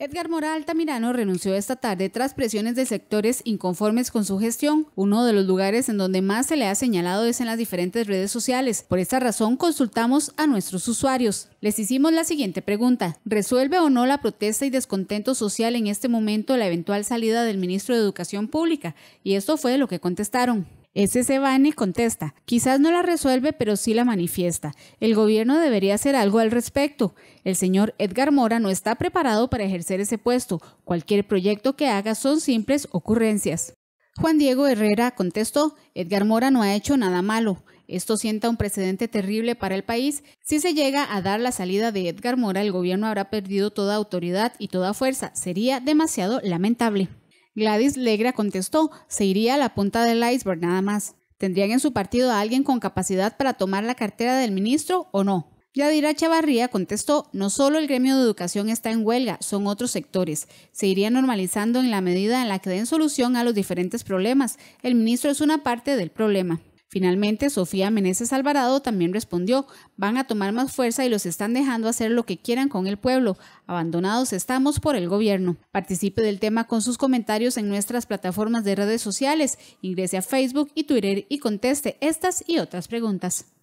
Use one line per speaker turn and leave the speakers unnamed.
Edgar Mora Altamirano renunció esta tarde tras presiones de sectores inconformes con su gestión, uno de los lugares en donde más se le ha señalado es en las diferentes redes sociales. Por esta razón consultamos a nuestros usuarios. Les hicimos la siguiente pregunta. ¿Resuelve o no la protesta y descontento social en este momento la eventual salida del ministro de Educación Pública? Y esto fue lo que contestaron. Ese y contesta, quizás no la resuelve, pero sí la manifiesta. El gobierno debería hacer algo al respecto. El señor Edgar Mora no está preparado para ejercer ese puesto. Cualquier proyecto que haga son simples ocurrencias. Juan Diego Herrera contestó, Edgar Mora no ha hecho nada malo. Esto sienta un precedente terrible para el país. Si se llega a dar la salida de Edgar Mora, el gobierno habrá perdido toda autoridad y toda fuerza. Sería demasiado lamentable. Gladys Legra contestó, se iría a la punta del iceberg nada más. ¿Tendrían en su partido a alguien con capacidad para tomar la cartera del ministro o no? Yadira Chavarría contestó, no solo el gremio de educación está en huelga, son otros sectores. Se iría normalizando en la medida en la que den solución a los diferentes problemas. El ministro es una parte del problema. Finalmente, Sofía Meneses Alvarado también respondió, van a tomar más fuerza y los están dejando hacer lo que quieran con el pueblo, abandonados estamos por el gobierno. Participe del tema con sus comentarios en nuestras plataformas de redes sociales, ingrese a Facebook y Twitter y conteste estas y otras preguntas.